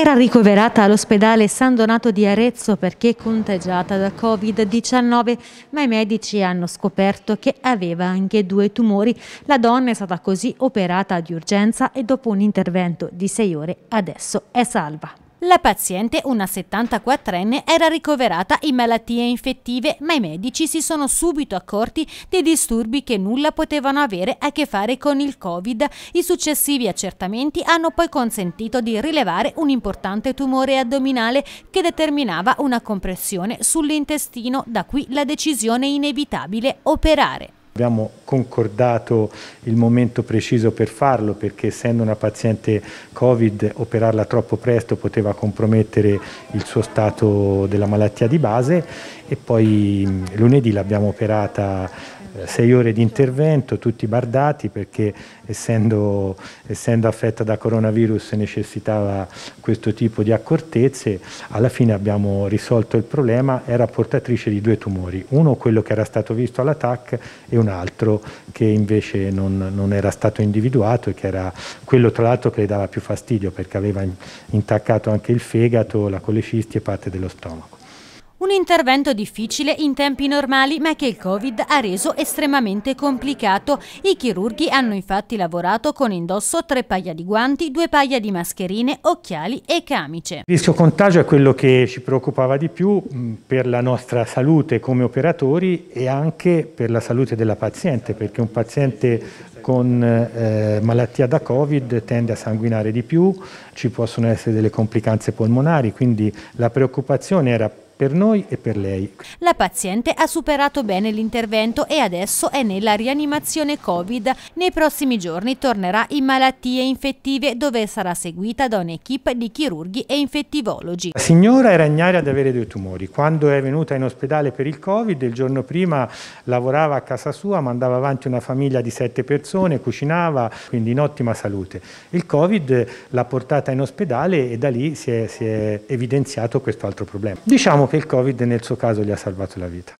Era ricoverata all'ospedale San Donato di Arezzo perché contagiata da Covid-19, ma i medici hanno scoperto che aveva anche due tumori. La donna è stata così operata di urgenza e dopo un intervento di sei ore adesso è salva. La paziente, una 74enne, era ricoverata in malattie infettive, ma i medici si sono subito accorti dei disturbi che nulla potevano avere a che fare con il Covid. I successivi accertamenti hanno poi consentito di rilevare un importante tumore addominale che determinava una compressione sull'intestino, da qui la decisione inevitabile operare. Abbiamo concordato il momento preciso per farlo perché essendo una paziente Covid operarla troppo presto poteva compromettere il suo stato della malattia di base e poi lunedì l'abbiamo operata eh, sei ore di intervento, tutti bardati perché essendo, essendo, affetta da coronavirus necessitava questo tipo di accortezze, alla fine abbiamo risolto il problema, era portatrice di due tumori, uno quello che era stato visto all'attacco e un altro che invece non, non, era stato individuato e che era quello tra l'altro che le dava più fastidio perché aveva intaccato anche il fegato, la colecisti e parte dello stomaco. Un intervento difficile in tempi normali ma che il Covid ha reso estremamente complicato. I chirurghi hanno infatti lavorato con indosso tre paia di guanti, due paia di mascherine, occhiali e camice. Il rischio contagio è quello che ci preoccupava di più mm, per la nostra salute come operatori e anche per la salute della paziente perché un paziente con eh, malattia da Covid tende a sanguinare di più, ci possono essere delle complicanze polmonari, quindi la preoccupazione era per noi e per lei. La paziente ha superato bene l'intervento e adesso è nella rianimazione Covid. Nei prossimi giorni tornerà in malattie infettive dove sarà seguita da un'equipe di chirurghi e infettivologi. La signora era ignara di avere due tumori. Quando è venuta in ospedale per il Covid, il giorno prima lavorava a casa sua, mandava avanti una famiglia di sette persone, cucinava, quindi in ottima salute. Il Covid l'ha portata in ospedale e da lì si è, si è evidenziato questo altro problema. Diciamo che il Covid nel suo caso gli ha salvato la vita.